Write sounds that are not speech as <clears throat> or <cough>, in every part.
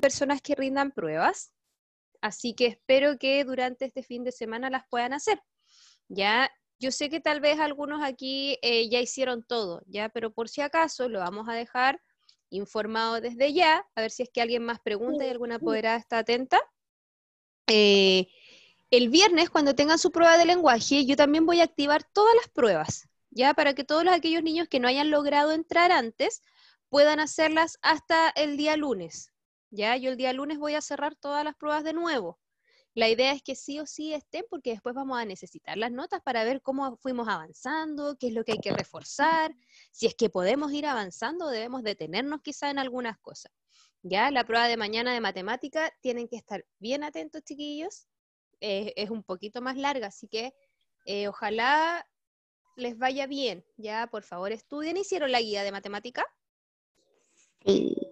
personas que rindan pruebas, así que espero que durante este fin de semana las puedan hacer. Ya, yo sé que tal vez algunos aquí eh, ya hicieron todo, ya, pero por si acaso lo vamos a dejar informado desde ya, a ver si es que alguien más pregunta y alguna podrá está atenta. Eh, el viernes, cuando tengan su prueba de lenguaje, yo también voy a activar todas las pruebas, ya para que todos aquellos niños que no hayan logrado entrar antes puedan hacerlas hasta el día lunes, ¿ya? Yo el día lunes voy a cerrar todas las pruebas de nuevo. La idea es que sí o sí estén porque después vamos a necesitar las notas para ver cómo fuimos avanzando, qué es lo que hay que reforzar, si es que podemos ir avanzando, debemos detenernos quizá en algunas cosas. Ya la prueba de mañana de matemática tienen que estar bien atentos, chiquillos. Eh, es un poquito más larga, así que eh, ojalá les vaya bien. Ya, por favor, estudien. ¿Hicieron la guía de matemática?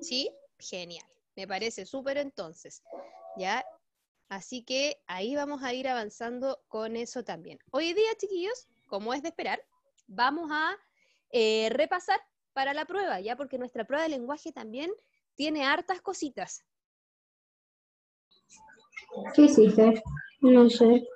¿Sí? Genial. Me parece súper entonces, ¿ya? Así que ahí vamos a ir avanzando con eso también. Hoy día, chiquillos, como es de esperar, vamos a eh, repasar para la prueba, ¿ya? Porque nuestra prueba de lenguaje también tiene hartas cositas. ¿Qué hiciste? No sé.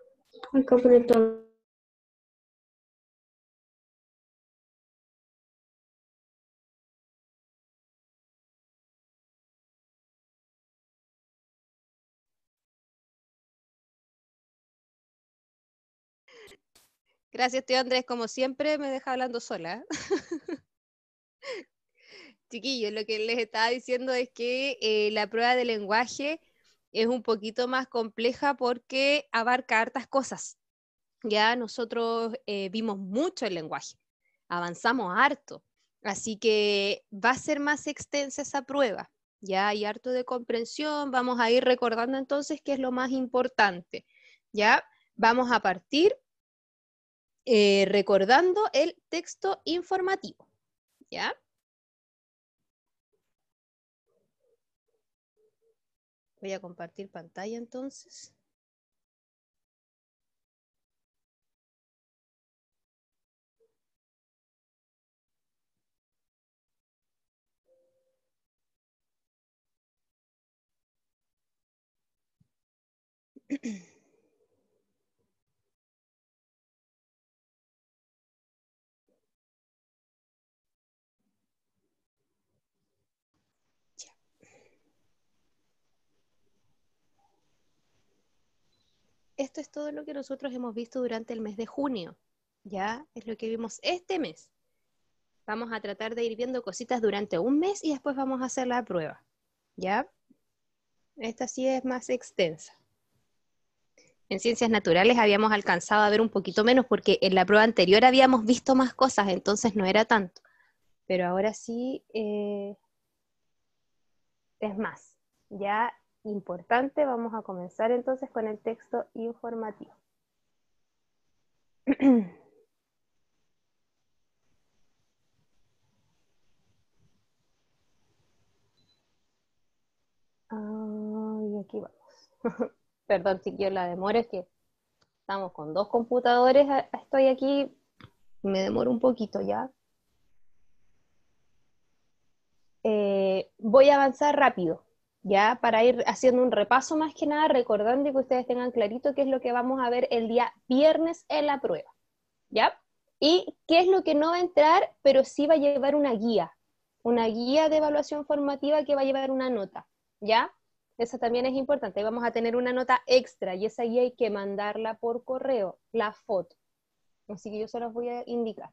Gracias, tío Andrés. Como siempre, me deja hablando sola. <laughs> Chiquillos, lo que les estaba diciendo es que eh, la prueba de lenguaje es un poquito más compleja porque abarca hartas cosas. Ya nosotros eh, vimos mucho el lenguaje, avanzamos harto, así que va a ser más extensa esa prueba. Ya hay harto de comprensión, vamos a ir recordando entonces qué es lo más importante. Ya vamos a partir eh, recordando el texto informativo. ¿Ya? Voy a compartir pantalla entonces. <clears throat> esto es todo lo que nosotros hemos visto durante el mes de junio. Ya es lo que vimos este mes. Vamos a tratar de ir viendo cositas durante un mes y después vamos a hacer la prueba. ¿Ya? Esta sí es más extensa. En ciencias naturales habíamos alcanzado a ver un poquito menos porque en la prueba anterior habíamos visto más cosas, entonces no era tanto. Pero ahora sí eh, es más. Ya importante, vamos a comenzar entonces con el texto informativo. <clears throat> Ay, y aquí vamos. <laughs> Perdón si quiero la demora, es que estamos con dos computadores, estoy aquí, me demoro un poquito ya. Eh, voy a avanzar rápido ya para ir haciendo un repaso más que nada, recordando y que ustedes tengan clarito qué es lo que vamos a ver el día viernes en la prueba, ¿ya? Y qué es lo que no va a entrar, pero sí va a llevar una guía, una guía de evaluación formativa que va a llevar una nota, ¿ya? Esa también es importante, vamos a tener una nota extra y esa guía hay que mandarla por correo, la foto. Así que yo se los voy a indicar.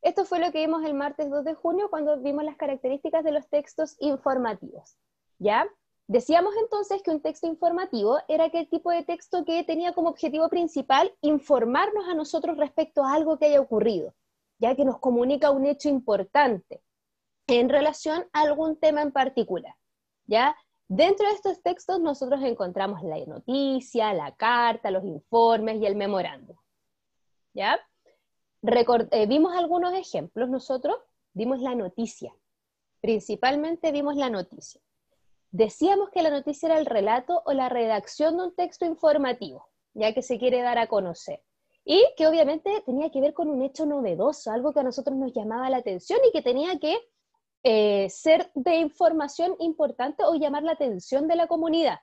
Esto fue lo que vimos el martes 2 de junio cuando vimos las características de los textos informativos, ¿ya? Decíamos entonces que un texto informativo era aquel tipo de texto que tenía como objetivo principal informarnos a nosotros respecto a algo que haya ocurrido, ya que nos comunica un hecho importante en relación a algún tema en particular, ¿ya? Dentro de estos textos nosotros encontramos la noticia, la carta, los informes y el memorándum. ¿Ya? Eh, vimos algunos ejemplos nosotros, vimos la noticia. Principalmente vimos la noticia. Decíamos que la noticia era el relato o la redacción de un texto informativo, ya que se quiere dar a conocer. Y que obviamente tenía que ver con un hecho novedoso, algo que a nosotros nos llamaba la atención y que tenía que eh, ser de información importante o llamar la atención de la comunidad,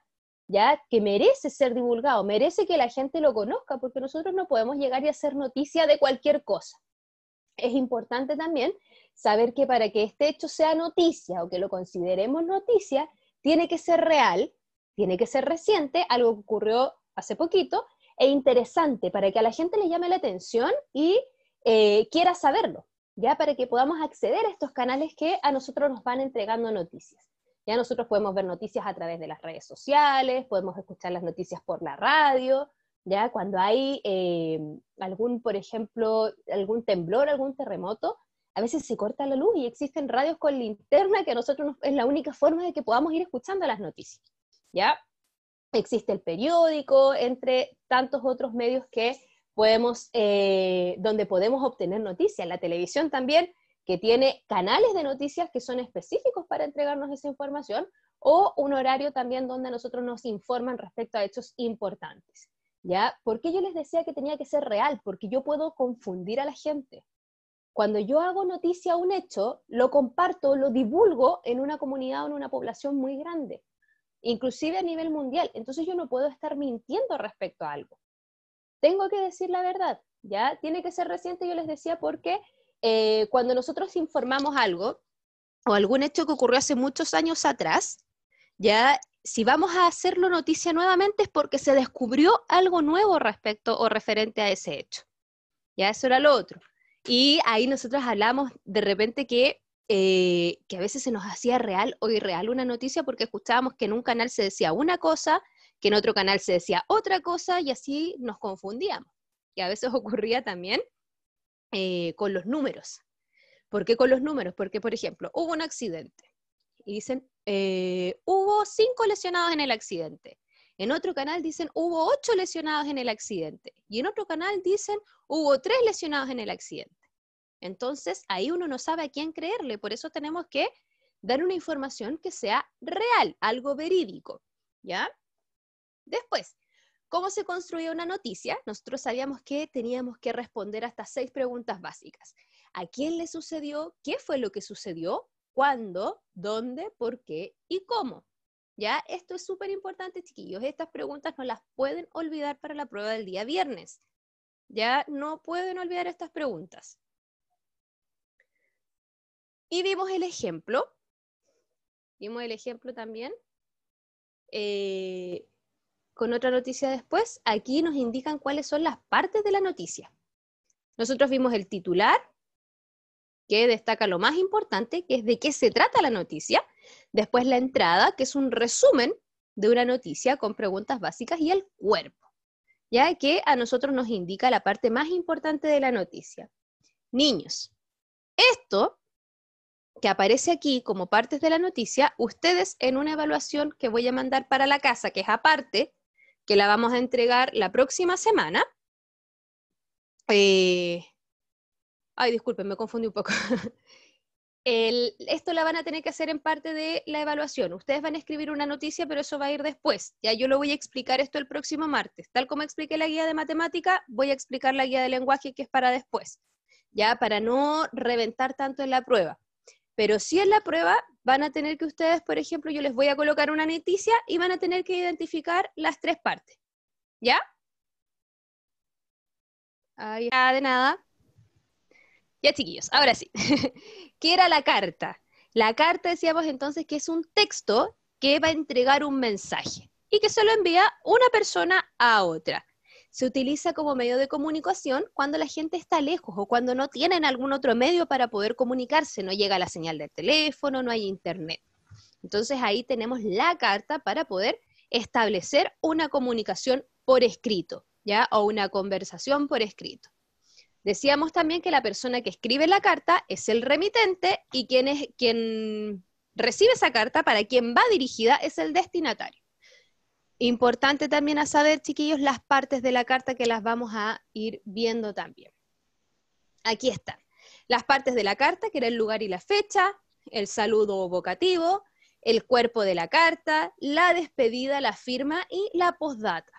ya que merece ser divulgado, merece que la gente lo conozca, porque nosotros no podemos llegar y hacer noticia de cualquier cosa. Es importante también saber que para que este hecho sea noticia o que lo consideremos noticia, tiene que ser real, tiene que ser reciente, algo que ocurrió hace poquito, e interesante para que a la gente le llame la atención y eh, quiera saberlo, ya para que podamos acceder a estos canales que a nosotros nos van entregando noticias. Ya nosotros podemos ver noticias a través de las redes sociales, podemos escuchar las noticias por la radio, ya cuando hay eh, algún, por ejemplo, algún temblor, algún terremoto, a veces se corta la luz y existen radios con linterna que a nosotros es la única forma de que podamos ir escuchando las noticias, ¿ya? Existe el periódico, entre tantos otros medios que podemos, eh, donde podemos obtener noticias, la televisión también, que tiene canales de noticias que son específicos para entregarnos esa información, o un horario también donde a nosotros nos informan respecto a hechos importantes. ¿Ya? ¿Por qué yo les decía que tenía que ser real? Porque yo puedo confundir a la gente. Cuando yo hago noticia a un hecho, lo comparto, lo divulgo en una comunidad o en una población muy grande, inclusive a nivel mundial. Entonces yo no puedo estar mintiendo respecto a algo. Tengo que decir la verdad, ¿ya? Tiene que ser reciente, yo les decía, porque eh, cuando nosotros informamos algo o algún hecho que ocurrió hace muchos años atrás, ya si vamos a hacerlo noticia nuevamente es porque se descubrió algo nuevo respecto o referente a ese hecho. Ya eso era lo otro. Y ahí nosotros hablamos de repente eh, que, a veces se nos hacía real o irreal una noticia porque escuchábamos que en un canal se decía una cosa, que en otro canal se decía otra cosa y así nos confundíamos. Y a veces <laughs> ocurría también eh, con los números. ¿Por qué con los números? Porque, por ejemplo, hubo un accidente y dicen, eh, hubo cinco lesionados en el accidente. En otro canal dicen, hubo ocho lesionados en el accidente. Y en otro canal dicen, hubo tres lesionados en el accidente. Entonces, ahí uno no sabe a quién creerle, por eso tenemos que dar una información que sea real, algo verídico, ¿ya? Después, ¿cómo se construye una noticia? Nosotros sabíamos que teníamos que responder estas seis preguntas básicas. ¿A quién le sucedió? ¿Qué fue lo que sucedió? ¿Cuándo? ¿Dónde? ¿Por qué? ¿Y cómo? ¿Ya? Esto es súper importante, chiquillos. Estas preguntas no las pueden olvidar para la prueba del día viernes. ¿Ya? No pueden olvidar estas preguntas. Y vimos el ejemplo, vimos el ejemplo también, eh, con otra noticia después, aquí nos indican cuáles son las partes de la noticia. Nosotros vimos el titular, que destaca lo más importante, que es de qué se trata la noticia. Después la entrada, que es un resumen de una noticia con preguntas básicas y el cuerpo, ya que a nosotros nos indica la parte más importante de la noticia. Niños, esto que aparece aquí como partes de la noticia, ustedes en una evaluación que voy a mandar para la casa, que es aparte, que la vamos a entregar la próxima semana. Eh, ay, disculpen, me confundí un poco. <laughs> esto la van a tener que hacer en parte de la evaluación. Ustedes van a escribir una noticia, pero eso va a ir después. Ya yo lo voy a explicar esto el próximo martes. Tal como expliqué la guía de matemática, voy a explicar la guía de lenguaje que es para después. Ya, para no reventar tanto en la prueba. Pero si es la prueba van a tener que ustedes, por ejemplo, yo les voy a colocar una noticia y van a tener que identificar las tres partes. ¿Ya? Ahí, nada de nada. Ya chiquillos, ahora sí. <laughs> ¿Qué era la carta? La carta decíamos entonces que es un texto que va a entregar un mensaje y que se lo envía una persona a otra se utiliza como medio de comunicación cuando la gente está lejos o cuando no tienen algún otro medio para poder comunicarse, no llega la señal del teléfono, no hay internet. Entonces ahí tenemos la carta para poder establecer una comunicación por escrito, ¿ya? O una conversación por escrito. Decíamos también que la persona que escribe la carta es el remitente y quien, quien recibe esa carta, para quien va dirigida, es el destinatario. Importante también a saber, chiquillos, las partes de la carta que las vamos a ir viendo también. Aquí están. Las partes de la carta, que era el lugar y la fecha, el saludo vocativo, el cuerpo de la carta, la despedida, la firma y la postdata.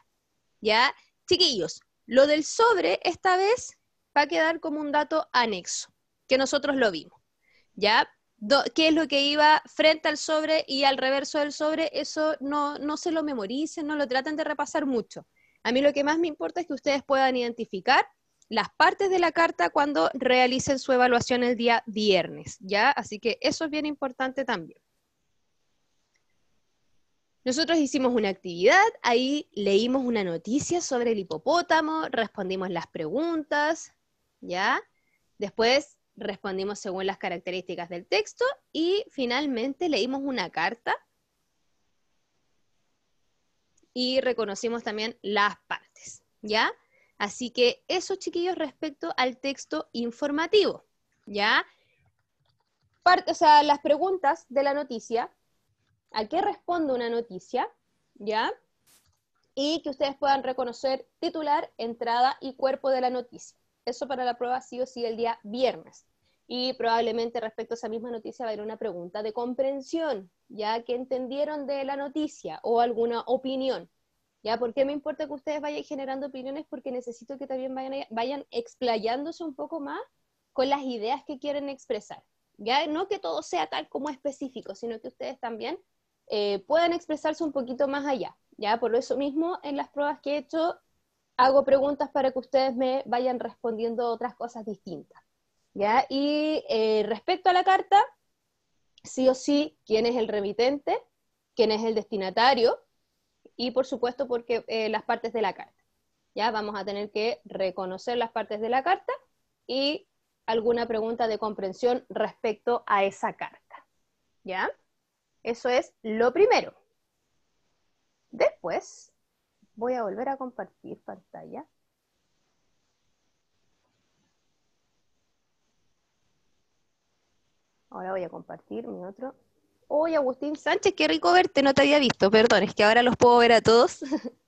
¿Ya? Chiquillos, lo del sobre esta vez va a quedar como un dato anexo, que nosotros lo vimos. ¿Ya? qué es lo que iba frente al sobre y al reverso del sobre, eso no, no se lo memoricen, no lo traten de repasar mucho. A mí lo que más me importa es que ustedes puedan identificar las partes de la carta cuando realicen su evaluación el día viernes, ¿ya? Así que eso es bien importante también. Nosotros hicimos una actividad, ahí leímos una noticia sobre el hipopótamo, respondimos las preguntas, ¿ya? Después respondimos según las características del texto y finalmente leímos una carta y reconocimos también las partes, ¿ya? Así que eso, chiquillos, respecto al texto informativo, ¿ya? o sea, las preguntas de la noticia, ¿a qué responde una noticia? ¿Ya? Y que ustedes puedan reconocer titular, entrada y cuerpo de la noticia. Eso para la prueba sí o sí el día viernes y probablemente respecto a esa misma noticia va a haber una pregunta de comprensión, ya que entendieron de la noticia o alguna opinión. ¿Ya? ¿Por qué me importa que ustedes vayan generando opiniones? Porque necesito que también vayan, explayándose un poco más con las ideas que quieren expresar. ¿Ya? No que todo sea tal como específico, sino que ustedes también eh, puedan expresarse un poquito más allá. ¿Ya? Por eso mismo, en las pruebas que he hecho, hago preguntas para que ustedes me vayan respondiendo otras cosas distintas. Y eh, respecto a la carta, sí o sí, quién es el remitente, quién es el destinatario y por supuesto porque eh, las partes de la carta. Ya vamos a tener que reconocer las partes de la carta y alguna pregunta de comprensión respecto a esa carta. ¿Ya? Eso es lo primero. Después voy a volver a compartir pantalla. Ahora voy a compartir mi otro. Hoy Agustín Sánchez, qué rico verte, no te había visto, perdón, es que ahora los puedo ver a todos. <laughs>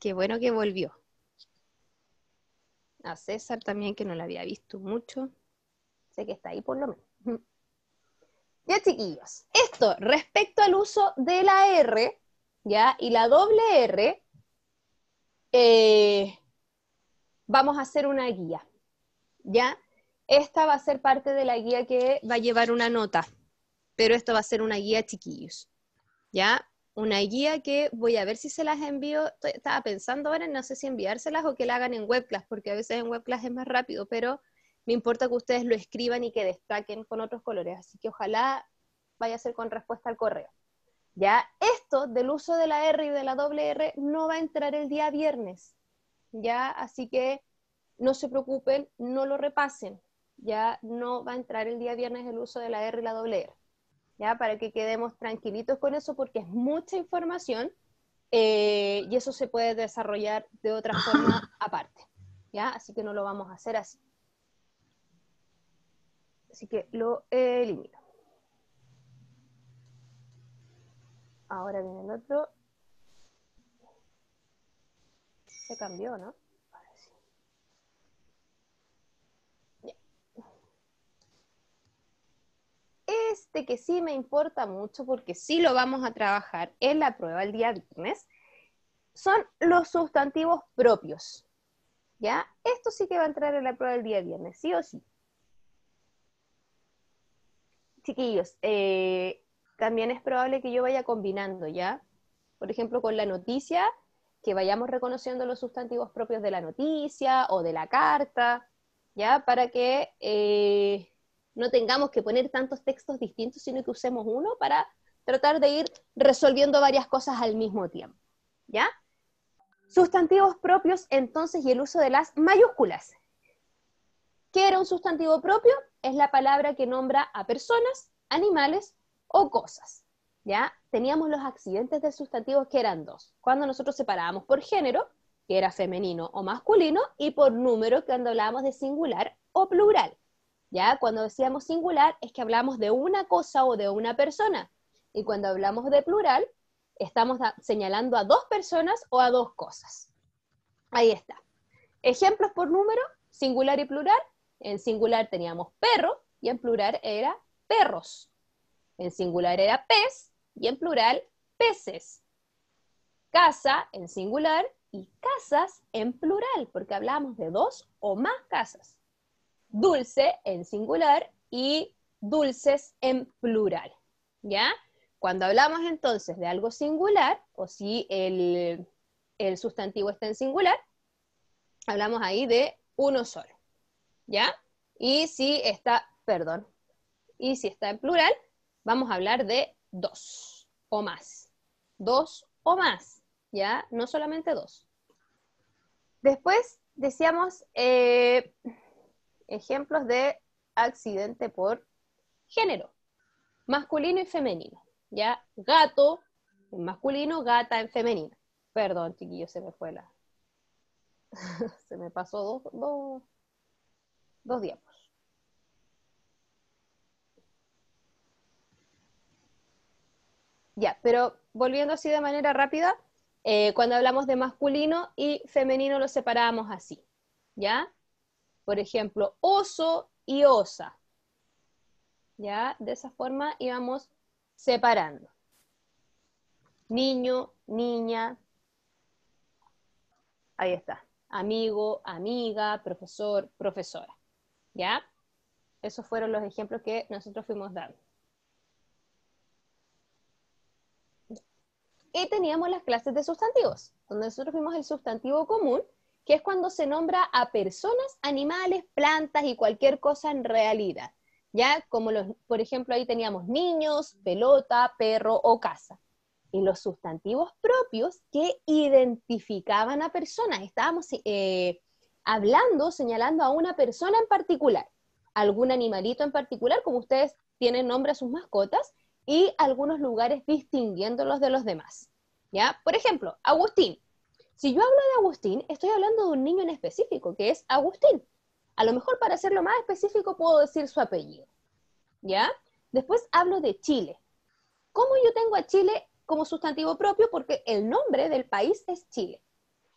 qué bueno que volvió. A César también, que no la había visto mucho. Sé que está ahí por lo menos. <laughs> Ya, chiquillos, esto respecto al uso de la R, ¿ya? Y la doble R, eh, vamos a hacer una guía, ¿ya? Esta va a ser parte de la guía que va a llevar una nota, pero esto va a ser una guía chiquillos, ¿ya? Una guía que voy a ver si se las envío, estaba pensando ahora, no sé si enviárselas o que la hagan en webclass, porque a veces en webclass es más rápido, pero me importa que ustedes lo escriban y que destaquen con otros colores, así que ojalá vaya a ser con respuesta al correo. Ya, esto del uso de la R y de la doble R no va a entrar el día viernes, ya, así que no se preocupen, no lo repasen, ya no va a entrar el día viernes el uso de la R y la doble R. Ya, para que quedemos tranquilitos con eso, porque es mucha información eh, y eso se puede desarrollar de otra <laughs> forma aparte. ¿ya? Así que no lo vamos a hacer así. Así que lo elimino. Ahora viene el otro. Se cambió, ¿no? que sí me importa mucho, porque sí lo vamos a trabajar en la prueba el día viernes, son los sustantivos propios. ¿Ya? Esto sí que va a entrar en la prueba del día viernes, sí o sí. Chiquillos, eh, también es probable que yo vaya combinando, ¿ya? Por ejemplo, con la noticia, que vayamos reconociendo los sustantivos propios de la noticia o de la carta, ¿ya? Para que eh, no tengamos que poner tantos textos distintos, sino que usemos uno para tratar de ir resolviendo varias cosas al mismo tiempo. ¿Ya? Sustantivos propios, entonces, y el uso de las mayúsculas. ¿Qué era un sustantivo propio? Es la palabra que nombra a personas, animales o cosas. ¿Ya? Teníamos los accidentes de sustantivos que eran dos. Cuando nosotros separábamos por género, que era femenino o masculino, y por número, cuando hablábamos de singular o plural. ¿ya? Cuando decíamos singular es que hablamos de una cosa o de una persona. Y cuando hablamos de plural, estamos señalando a dos personas o a dos cosas. Ahí está. Ejemplos por número, singular y plural. En singular teníamos perro y en plural era perros. En singular era pez y en plural peces. Casa en singular y casas en plural, porque hablamos de dos o más casas dulce en singular y dulces en plural. ¿Ya? Cuando hablamos entonces de algo singular, o si el, sustantivo está en singular, hablamos ahí de uno solo. ¿Ya? Y si está, perdón, y si está en plural, vamos a hablar de dos o más. Dos o más, ¿ya? No solamente dos. Después decíamos, eh, ejemplos de accidente por género, masculino y femenino. ¿Ya? Gato en masculino, gata en femenino. Perdón, chiquillo, se me fue la. <laughs> se me pasó dos, dos, diapos. Ya, pero volviendo así de manera rápida, eh, cuando hablamos de masculino y femenino lo separamos así, ¿ya? Por ejemplo, oso y osa. ¿Ya? De esa forma íbamos separando. Niño, niña. Ahí está. Amigo, amiga, profesor, profesora. ¿Ya? Esos fueron los ejemplos que nosotros fuimos dando. Y teníamos las clases de sustantivos, donde nosotros vimos el sustantivo común que es cuando se nombra a personas, animales, plantas y cualquier cosa en realidad. Ya, como los, por ejemplo, ahí teníamos niños, pelota, perro o casa. Y los sustantivos propios que identificaban a personas. Estábamos eh, hablando, señalando a una persona en particular, algún animalito en particular, como ustedes tienen nombre a sus mascotas, y algunos lugares distinguiéndolos de los demás. ¿Ya? Por ejemplo, Agustín, si yo hablo de Agustín, estoy hablando de un niño en específico, que es Agustín. A lo mejor para hacerlo más específico puedo decir su apellido. ¿Ya? Después hablo de Chile. ¿Cómo yo tengo a Chile como sustantivo propio? Porque el nombre del país es Chile.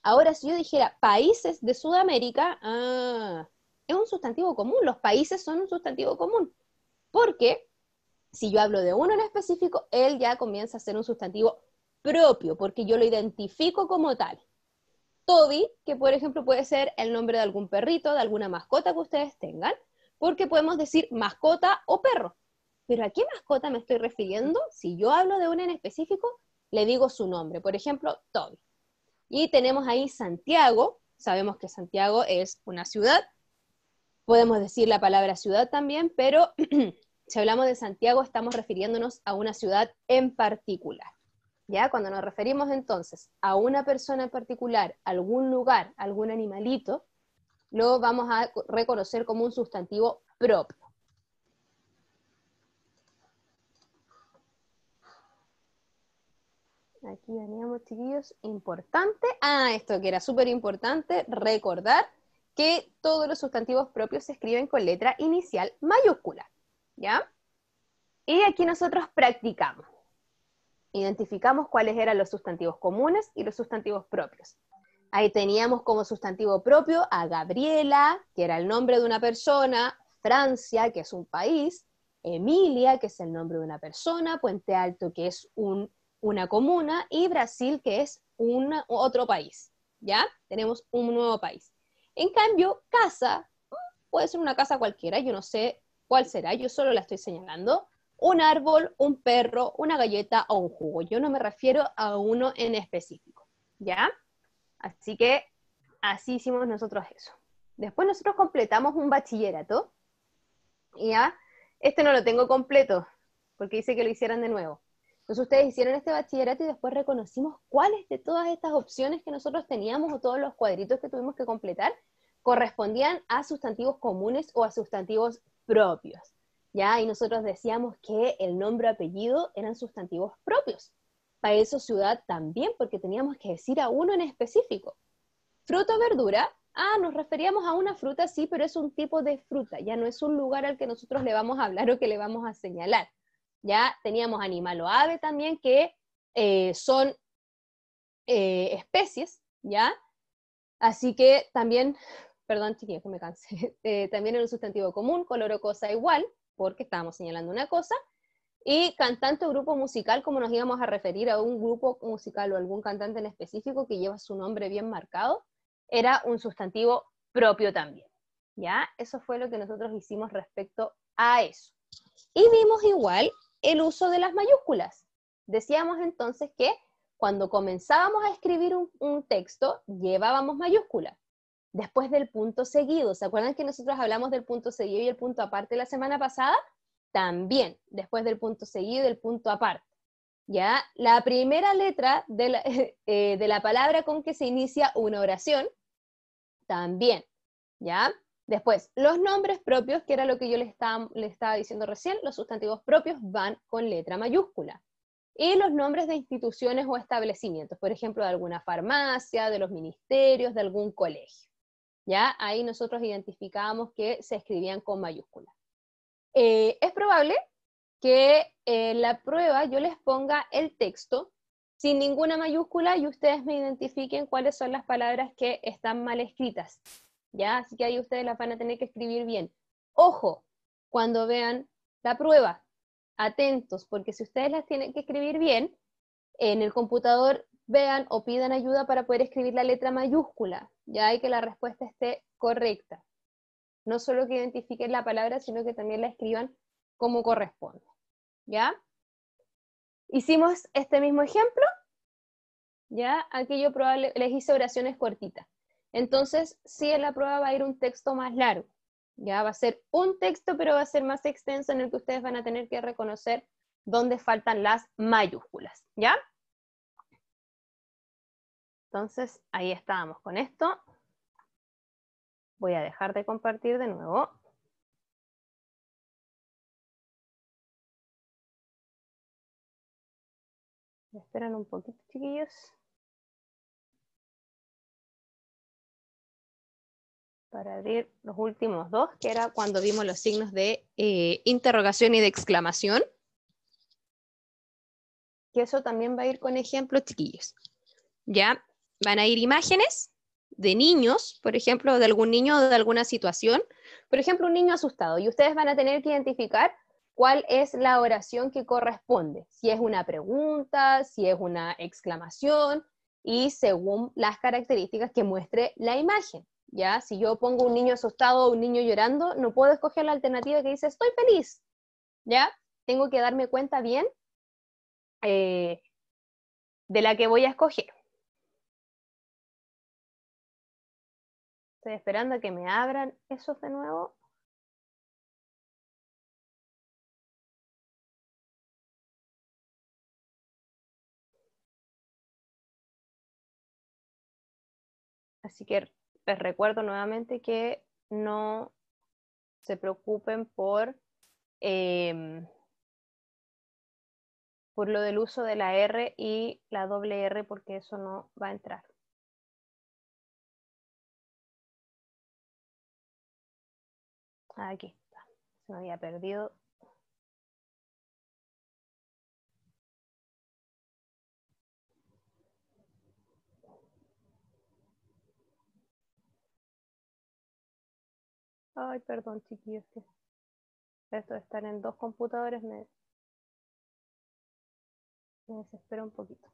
Ahora, si yo dijera países de Sudamérica, ah, es un sustantivo común. Los países son un sustantivo común. Porque si yo hablo de uno en específico, él ya comienza a ser un sustantivo propio, porque yo lo identifico como tal. Toby, que por ejemplo puede ser el nombre de algún perrito, de alguna mascota que ustedes tengan, porque podemos decir mascota o perro. Pero ¿a qué mascota me estoy refiriendo? Si yo hablo de una en específico, le digo su nombre, por ejemplo, Toby. Y tenemos ahí Santiago, sabemos que Santiago es una ciudad, podemos decir la palabra ciudad también, pero <clears throat> si hablamos de Santiago estamos refiriéndonos a una ciudad en particular. ¿Ya? Cuando nos referimos entonces a una persona en particular, algún lugar, algún animalito, lo vamos a reconocer como un sustantivo propio. Aquí veníamos, chiquillos, importante. Ah, esto que era súper importante, recordar que todos los sustantivos propios se escriben con letra inicial mayúscula, ¿ya? Y aquí nosotros practicamos identificamos cuáles eran los sustantivos comunes y los sustantivos propios. Ahí teníamos como sustantivo propio a Gabriela, que era el nombre de una persona, Francia, que es un país, Emilia, que es el nombre de una persona, Puente Alto, que es una comuna, y Brasil, que es otro país. ¿Ya? Tenemos un nuevo país. En cambio, casa, puede ser una casa cualquiera, yo no sé cuál será, yo solo la estoy señalando, un árbol, un perro, una galleta o un jugo. Yo no me refiero a uno en específico, ¿ya? Así que así hicimos nosotros eso. Después nosotros completamos un bachillerato, ¿ya? Este no lo tengo completo, porque dice que lo hicieran de nuevo. Entonces ustedes hicieron este bachillerato y después reconocimos cuáles de todas estas opciones que nosotros teníamos o todos los cuadritos que tuvimos que completar correspondían a sustantivos comunes o a sustantivos propios. ¿ya? Y nosotros decíamos que el nombre apellido eran sustantivos propios. País o ciudad también, porque teníamos que decir a uno en específico. Fruta o verdura, ah, nos referíamos a una fruta, sí, pero es un tipo de fruta, ya no es un lugar al que nosotros le vamos a hablar o que le vamos a señalar. Ya teníamos animal o ave también, que eh, son eh, especies, ¿ya? Así que también, perdón chiquillos que me cansé, <laughs> eh, también era un sustantivo común, color o cosa igual, porque estábamos señalando una cosa, y cantante o grupo musical, como nos íbamos a referir a un grupo musical o algún cantante en específico que lleva su nombre bien marcado, era un sustantivo propio también. ¿Ya? Eso fue lo que nosotros hicimos respecto a eso. Y vimos igual el uso de las mayúsculas. Decíamos entonces que cuando comenzábamos a escribir un texto, llevábamos mayúsculas después del punto seguido. ¿Se acuerdan que nosotros hablamos del punto seguido y el punto aparte la semana pasada? También, después del punto seguido y el punto aparte. ¿Ya? La primera letra de la, <laughs> eh, palabra con que se inicia una oración, también. ¿Ya? Después, los nombres propios, que era lo que yo le estaba, estaba diciendo recién, los sustantivos propios van con letra mayúscula y los nombres de instituciones o establecimientos, por ejemplo, de alguna farmacia, de los ministerios, de algún colegio. ¿ya? Ahí nosotros identificábamos que se escribían con mayúsculas. Eh, es probable que en eh, la prueba yo les ponga el texto sin ninguna mayúscula y ustedes me identifiquen cuáles son las palabras que están mal escritas, ¿ya? Así que ahí ustedes las van a tener que escribir bien. Ojo, cuando vean la prueba, atentos, porque si ustedes las tienen que escribir bien, en el computador vean o pidan ayuda para poder escribir la letra mayúscula, ya hay que la respuesta esté correcta. No solo que identifiquen la palabra, sino que también la escriban como corresponde. ¿Ya? Hicimos este mismo ejemplo. ¿Ya? Aquí yo probable, les hice oraciones cortitas. Entonces, sí, en la prueba va a ir un texto más largo. Ya va a ser un texto, pero va a ser más extenso en el que ustedes van a tener que reconocer dónde faltan las mayúsculas. ¿Ya? Entonces, ahí estábamos con esto. Voy a dejar de compartir de nuevo. Esperen esperan un poquito, chiquillos. Para abrir los últimos dos, que era cuando vimos los signos de eh, interrogación y de exclamación. Que eso también va a ir con ejemplos, chiquillos. ¿Ya? van a ir imágenes de niños, por ejemplo, de algún niño o de alguna situación. Por ejemplo, un niño asustado. Y ustedes van a tener que identificar cuál es la oración que corresponde. Si es una pregunta, si es una exclamación y según las características que muestre la imagen. ¿Ya? Si yo pongo un niño asustado o un niño llorando, no puedo escoger la alternativa que dice estoy feliz. ¿Ya? Tengo que darme cuenta bien eh, de la que voy a escoger. esperando que me abran esos de nuevo. Así que les recuerdo nuevamente que no se preocupen por, em, por lo del uso de la R y la doble R porque eso no va a entrar. Aquí está. Se me había perdido. Ay, perdón, chiquillos. Que esto de estar en dos computadores me, me desespera un poquito.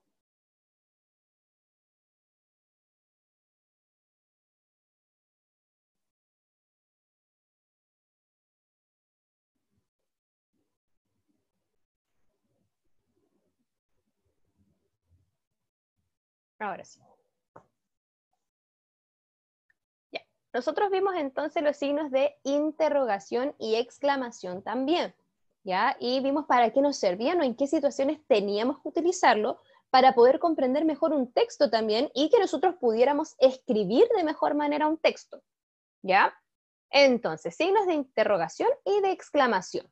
Ahora sí. Nosotros vimos entonces los signos de interrogación y exclamación también. ¿Ya? Y vimos para qué nos servían o en qué situaciones teníamos que utilizarlo para poder comprender mejor un texto también y que nosotros pudiéramos escribir de mejor manera un texto. ¿Ya? Entonces, signos de interrogación y de exclamación.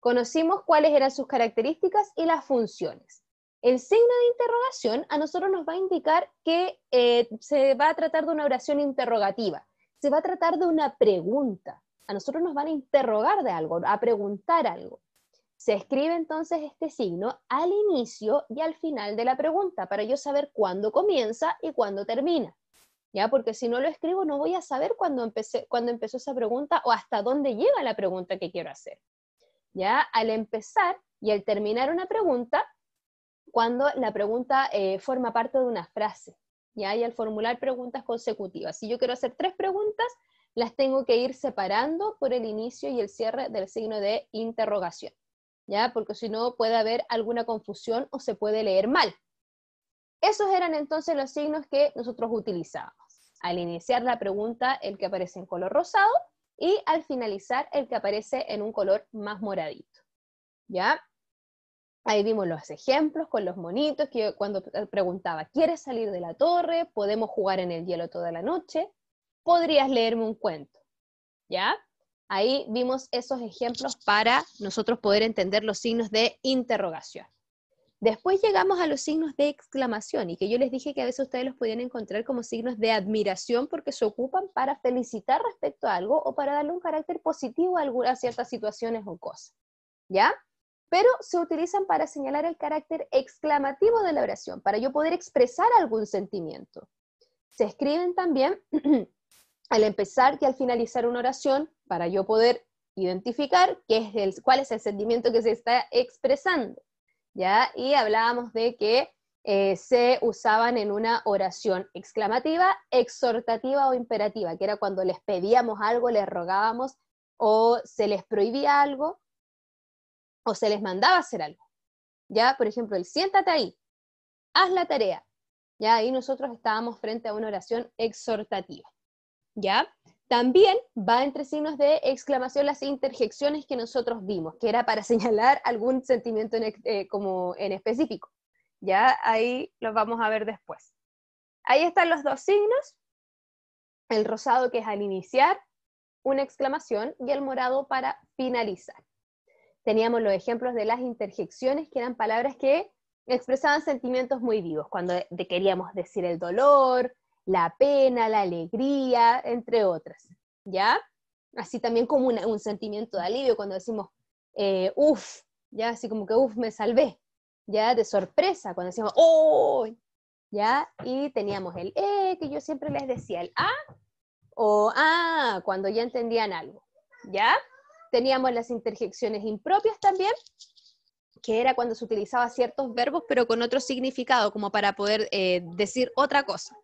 Conocimos cuáles eran sus características y las funciones. El signo de interrogación a nosotros nos va a indicar que eh, se va a tratar de una oración interrogativa, se va a tratar de una pregunta. A nosotros nos van a interrogar de algo, a preguntar algo. Se escribe entonces este signo al inicio y al final de la pregunta para yo saber cuándo comienza y cuándo termina. ¿Ya? Porque si no lo escribo no voy a saber cuándo, empecé, cuándo empezó esa pregunta o hasta dónde llega la pregunta que quiero hacer. ¿Ya? Al empezar y al terminar una pregunta, cuando la pregunta eh, forma parte de una frase. ¿ya? Y al formular preguntas consecutivas. Si yo quiero hacer tres preguntas, las tengo que ir separando por el inicio y el cierre del signo de interrogación. ¿ya? Porque si no puede haber alguna confusión o se puede leer mal. Esos eran entonces los signos que nosotros utilizábamos. Al iniciar la pregunta, el que aparece en color rosado y al finalizar, el que aparece en un color más moradito. ¿Ya? Ahí vimos los ejemplos con los monitos, que cuando preguntaba, ¿quieres salir de la torre? ¿Podemos jugar en el hielo toda la noche? ¿Podrías leerme un cuento? ¿Ya? Ahí vimos esos ejemplos para nosotros poder entender los signos de interrogación. Después llegamos a los signos de exclamación y que yo les dije que a veces ustedes los podían encontrar como signos de admiración porque se ocupan para felicitar respecto a algo o para darle un carácter positivo a, alguna, a ciertas situaciones o cosas. ¿Ya? pero se utilizan para señalar el carácter exclamativo de la oración, para yo poder expresar algún sentimiento. Se escriben también <clears throat> al empezar y al finalizar una oración, para yo poder identificar qué es cuál es el sentimiento que se está expresando. ¿ya? Y hablábamos de que eh, se usaban en una oración exclamativa, exhortativa o imperativa, que era cuando les pedíamos algo, les rogábamos o se les prohibía algo, o se les mandaba hacer algo. Ya, por ejemplo, el siéntate ahí, haz la tarea. Ya ahí nosotros estábamos frente a una oración exhortativa. ¿Ya? También va entre signos de exclamación las interjecciones que nosotros vimos, que era para <laughs> señalar algún sentimiento en, eh, como en específico. Ya ahí los vamos a ver después. Ahí están los dos signos, el rosado que es al iniciar una exclamación y el morado para finalizar teníamos los ejemplos de las interjecciones, que eran palabras que expresaban sentimientos muy vivos, cuando queríamos decir el dolor, la pena, la alegría, entre otras, ¿ya? Así también como un sentimiento de alivio cuando decimos, eh, uff, ¿ya? Así como que, uff, me salvé, ¿ya? De sorpresa, cuando decíamos, ¡oh! ¿ya? Y teníamos el, e, que yo siempre les decía, el, a, ah", o, ah, cuando ya entendían algo, ¿ya? Teníamos las interjecciones impropias también, que era cuando se utilizaba ciertos verbos pero con otro significado, como para poder eh, decir otra cosa,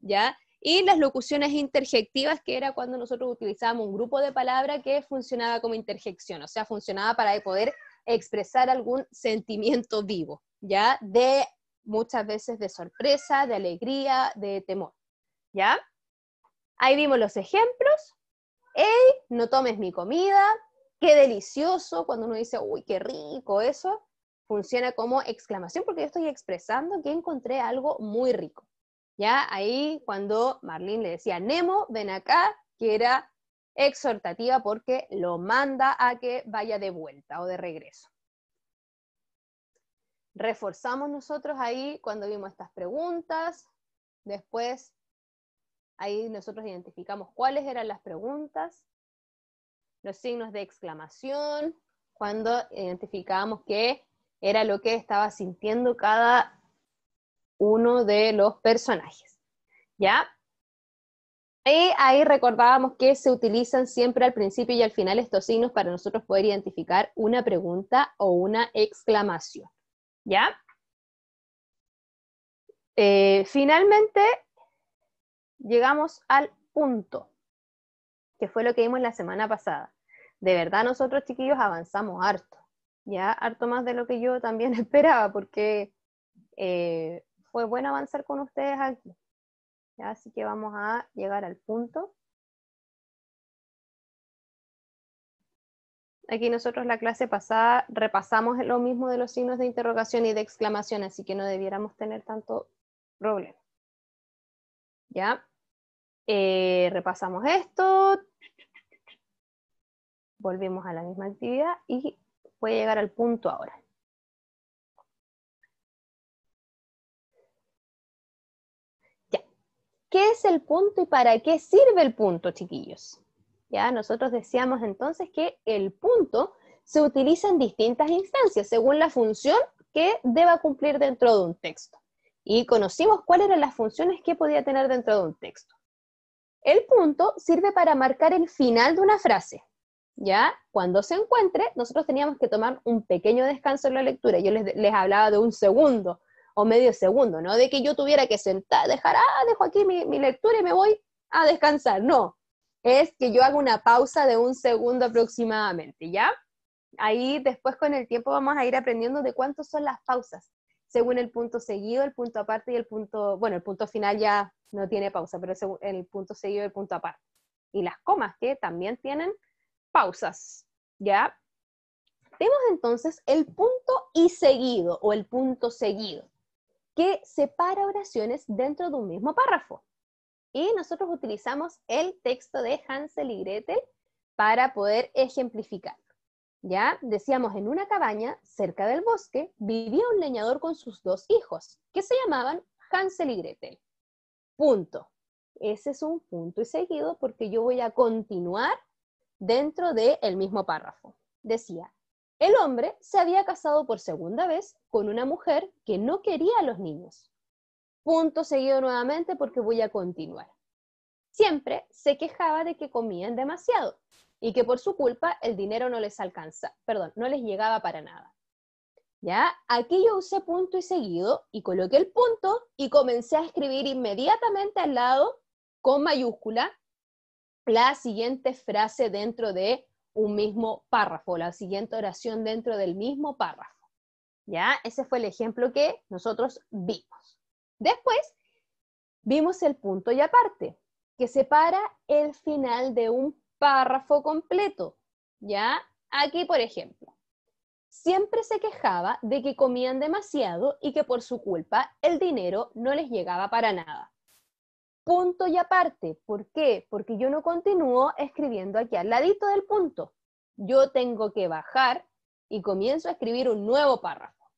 ¿ya? Y las locuciones interjectivas, que era cuando nosotros utilizábamos un grupo de palabras que funcionaba como interjección, o sea, funcionaba para poder expresar algún sentimiento vivo, ¿ya? De muchas veces de sorpresa, de alegría, de temor, ¿ya? Ahí vimos los ejemplos. Ey, no tomes mi comida, qué delicioso, cuando uno dice, uy, qué rico, eso funciona como exclamación porque yo estoy expresando que encontré algo muy rico. Ya ahí cuando Marlene le decía, Nemo, ven acá, que era exhortativa porque lo manda a que vaya de vuelta o de regreso. Reforzamos nosotros ahí cuando vimos estas preguntas, después ahí nosotros identificamos cuáles eran las preguntas los signos de exclamación, cuando identificábamos que era lo que estaba sintiendo cada uno de los personajes. ¿Ya? Y ahí recordábamos que se utilizan siempre al principio y al final estos signos para nosotros poder identificar una pregunta o una exclamación. ¿Ya? Eh, finalmente, llegamos al punto, que fue lo que vimos la semana pasada de verdad nosotros chiquillos avanzamos harto, ya harto más de lo que yo también <laughs> esperaba, porque eh, fue bueno avanzar con ustedes aquí. Así que vamos a llegar al punto. Aquí nosotros la clase pasada repasamos lo mismo de los signos de interrogación y de exclamación, así que no debiéramos tener tanto problema. ¿Ya? Eh, repasamos esto, volvemos a la misma actividad y voy a llegar al punto ahora. Ya. ¿Qué es el punto y para qué sirve el punto, chiquillos? Ya, nosotros decíamos entonces que el punto se utiliza en distintas instancias según la función que deba cumplir dentro de un texto. Y conocimos cuáles eran las funciones que podía tener dentro de un texto. El punto sirve para marcar el final de una frase, ¿ya? Cuando se encuentre, nosotros teníamos que tomar un pequeño descanso en la lectura. Yo les, les hablaba de un segundo o medio segundo, ¿no? De que yo tuviera que sentar, dejar, ah, dejo aquí mi, lectura y me voy a descansar. No, es que yo hago una pausa de un segundo aproximadamente, ¿ya? Ahí después con el tiempo vamos a ir aprendiendo de cuántas son las pausas, según el punto seguido, el punto aparte y el punto, bueno, el punto final ya no tiene pausa, pero el punto seguido, y el punto aparte. Y las comas que también tienen pausas, ¿ya? Tenemos entonces el punto y seguido o el punto seguido, que separa oraciones dentro de un mismo párrafo. Y nosotros utilizamos el texto de Hansel y Gretel para poder ejemplificar. Ya decíamos, en una cabaña cerca del bosque vivía un leñador con sus dos hijos, que se llamaban Hansel y Gretel. Punto. Ese es un punto y seguido porque yo voy a continuar dentro del mismo párrafo. Decía, el hombre se había casado por segunda vez con una mujer que no quería a los niños. Punto seguido nuevamente porque voy a continuar. Siempre se quejaba de que comían demasiado y que por su culpa el dinero no les alcanza, perdón, no les llegaba para nada. ¿Ya? Aquí yo usé punto y seguido y coloqué el punto y comencé a escribir inmediatamente al lado con mayúscula la siguiente frase dentro de un mismo párrafo, la siguiente oración dentro del mismo párrafo. ¿Ya? Ese fue el ejemplo que nosotros vimos. Después, vimos el punto y aparte, que separa el final de un párrafo completo. ¿Ya? Aquí, por ejemplo, siempre se quejaba de que comían demasiado y que por su culpa el dinero no les llegaba para nada punto y aparte. ¿Por qué? Porque yo no continúo escribiendo aquí al ladito del punto. Yo tengo que bajar y comienzo a escribir un nuevo párrafo.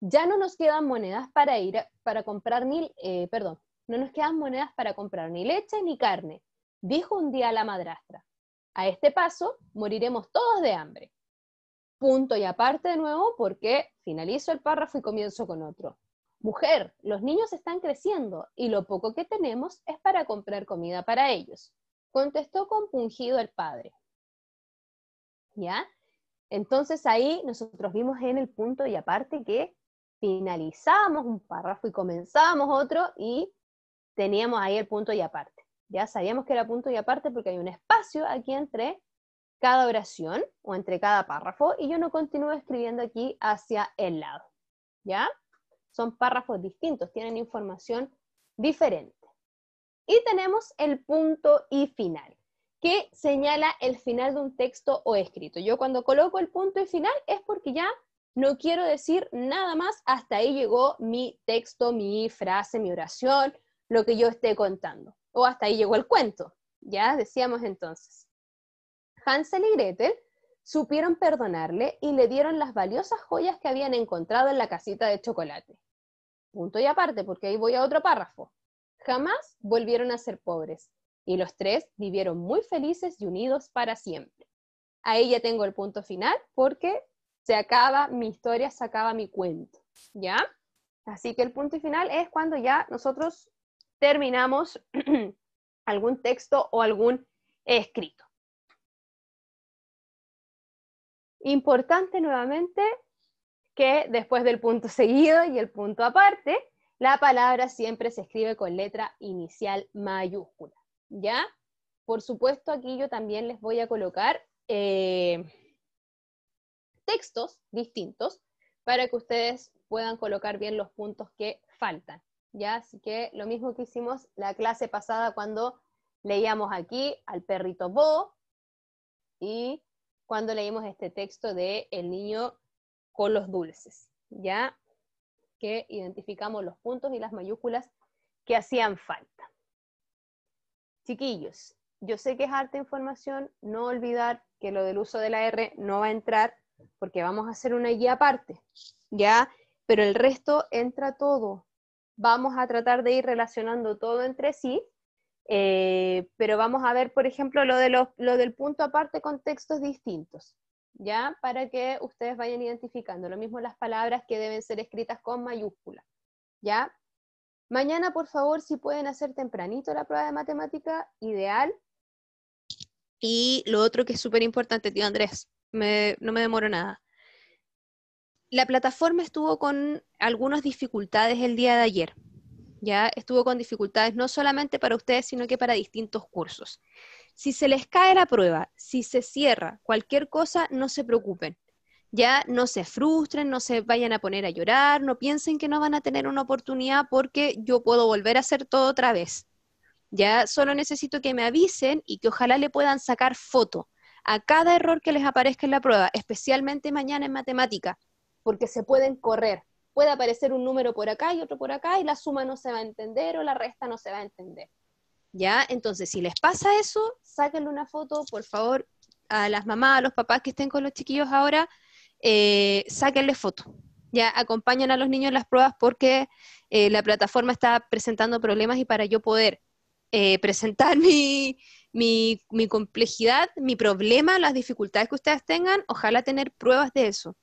Ya no nos quedan monedas para ir para comprar ni, eh, perdón, no nos quedan monedas para comprar ni leche ni carne, dijo un día la madrastra. A este paso moriremos todos de hambre. Punto y aparte de nuevo porque finalizo el párrafo y comienzo con otro. Mujer, los niños están creciendo y lo poco que tenemos es para comprar comida para ellos, contestó compungido el padre. ¿Ya? Entonces ahí nosotros vimos en el punto y aparte que finalizábamos un párrafo y comenzábamos otro y teníamos ahí el punto y aparte. Ya sabíamos que era punto y aparte porque hay un espacio aquí entre cada oración o entre cada párrafo y yo no continúo escribiendo aquí hacia el lado. ¿Ya? Son párrafos distintos, tienen información diferente. Y tenemos el punto y final, que señala el final de un texto o escrito. Yo cuando coloco el punto y final es porque ya no quiero decir nada más, hasta ahí llegó mi texto, mi frase, mi oración, lo que yo esté contando. O hasta ahí llegó el cuento, ya decíamos entonces. Hansel y Gretel supieron perdonarle y le dieron las valiosas joyas que habían encontrado en la casita de chocolate. Punto y aparte, porque ahí voy a otro párrafo. Jamás volvieron a ser pobres y los tres vivieron muy felices y unidos para siempre. Ahí ya tengo el punto final porque se acaba mi historia, se acaba mi cuento, ¿ya? Así que el punto final es cuando ya nosotros terminamos <clears throat> algún texto o algún escrito. Importante nuevamente que después del punto <laughs> seguido y el punto aparte, la palabra siempre se escribe con letra inicial mayúscula, ¿ya? Por supuesto, aquí yo también les voy a colocar eh, textos distintos para que ustedes puedan colocar bien los puntos que faltan, ¿ya? Así que lo mismo que hicimos la clase pasada cuando leíamos aquí al perrito Bo y cuando leímos este texto de El niño con los dulces, ya que identificamos los puntos y las mayúsculas que hacían falta. Chiquillos, yo sé que es harta información, no olvidar que lo del uso de la R no va a entrar porque vamos a hacer una guía aparte, ¿ya? Pero el resto entra todo. Vamos a tratar de ir relacionando todo entre sí eh, pero vamos a ver, por ejemplo, lo, del punto aparte con textos distintos, ¿ya? Para que ustedes vayan identificando. Lo mismo las palabras que deben ser escritas con mayúscula, ¿ya? Mañana, por favor, si pueden hacer tempranito la prueba de matemática, ideal. Y lo otro que es súper importante, tío Andrés, no me demoro nada. La plataforma estuvo con algunas dificultades el día de ayer, ¿ya? Estuvo con dificultades no solamente para ustedes, sino que para distintos cursos. Si se les cae la prueba, si se cierra cualquier cosa, no se preocupen. Ya no se frustren, no se vayan a poner a llorar, no piensen que no van a tener una oportunidad porque yo puedo volver a hacer todo otra vez. Ya solo necesito que me avisen y que ojalá le puedan sacar foto a cada error que les aparezca en la prueba, especialmente mañana en matemática, porque se pueden correr, puede aparecer un número por acá y otro por acá y la suma no se va a entender o la resta no se va a entender. ¿Ya? Entonces, si les pasa eso, sáquenle una foto, por favor, a las mamás, a los papás que estén con los chiquillos ahora, eh, sáquenle foto. Ya acompañan a los niños en las pruebas porque eh, la plataforma está presentando problemas y para yo poder eh, presentar <laughs> mi complejidad, mi problema, las dificultades que ustedes tengan, ojalá tener pruebas de eso.